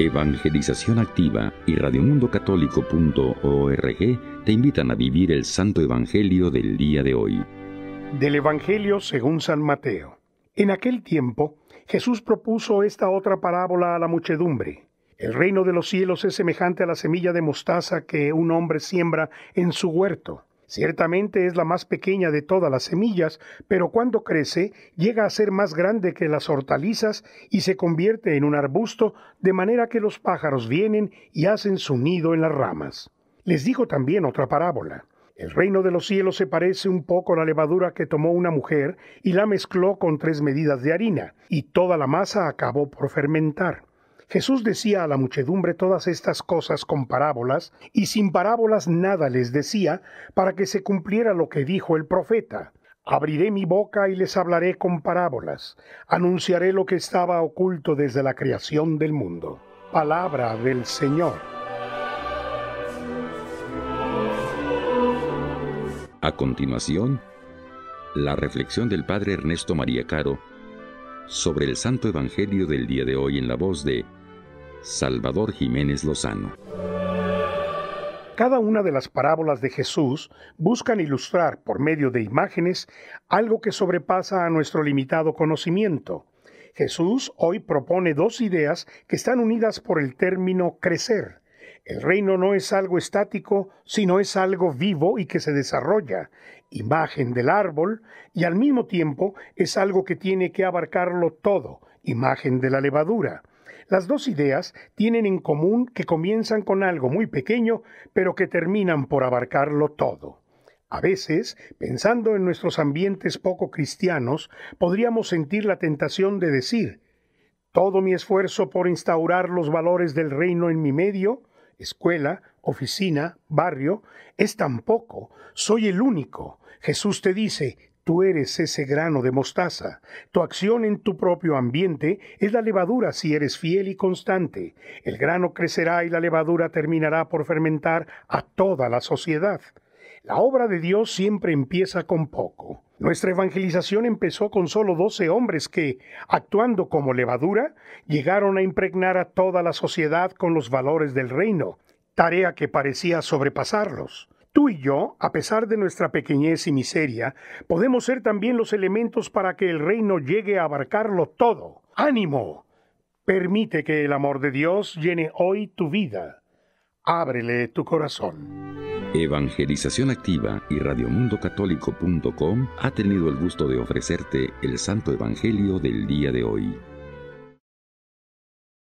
Evangelización Activa y radiomundocatólico.org te invitan a vivir el Santo Evangelio del día de hoy. Del Evangelio según San Mateo. En aquel tiempo, Jesús propuso esta otra parábola a la muchedumbre. El reino de los cielos es semejante a la semilla de mostaza que un hombre siembra en su huerto. Ciertamente es la más pequeña de todas las semillas, pero cuando crece llega a ser más grande que las hortalizas y se convierte en un arbusto, de manera que los pájaros vienen y hacen su nido en las ramas. Les dijo también otra parábola. El reino de los cielos se parece un poco a la levadura que tomó una mujer y la mezcló con tres medidas de harina, y toda la masa acabó por fermentar. Jesús decía a la muchedumbre todas estas cosas con parábolas, y sin parábolas nada les decía, para que se cumpliera lo que dijo el profeta. Abriré mi boca y les hablaré con parábolas, anunciaré lo que estaba oculto desde la creación del mundo. Palabra del Señor. A continuación, la reflexión del Padre Ernesto María Caro sobre el Santo Evangelio del día de hoy en la voz de Salvador Jiménez Lozano. Cada una de las parábolas de Jesús buscan ilustrar por medio de imágenes algo que sobrepasa a nuestro limitado conocimiento. Jesús hoy propone dos ideas que están unidas por el término crecer. El reino no es algo estático, sino es algo vivo y que se desarrolla, imagen del árbol, y al mismo tiempo es algo que tiene que abarcarlo todo, imagen de la levadura. Las dos ideas tienen en común que comienzan con algo muy pequeño, pero que terminan por abarcarlo todo. A veces, pensando en nuestros ambientes poco cristianos, podríamos sentir la tentación de decir, todo mi esfuerzo por instaurar los valores del reino en mi medio, escuela, oficina, barrio, es tan poco, soy el único. Jesús te dice, Tú eres ese grano de mostaza. Tu acción en tu propio ambiente es la levadura si eres fiel y constante. El grano crecerá y la levadura terminará por fermentar a toda la sociedad. La obra de Dios siempre empieza con poco. Nuestra evangelización empezó con solo doce hombres que, actuando como levadura, llegaron a impregnar a toda la sociedad con los valores del reino, tarea que parecía sobrepasarlos. Tú y yo, a pesar de nuestra pequeñez y miseria, podemos ser también los elementos para que el reino llegue a abarcarlo todo. ¡Ánimo! Permite que el amor de Dios llene hoy tu vida. Ábrele tu corazón. Evangelización Activa y radiomundocatólico.com ha tenido el gusto de ofrecerte el Santo Evangelio del día de hoy.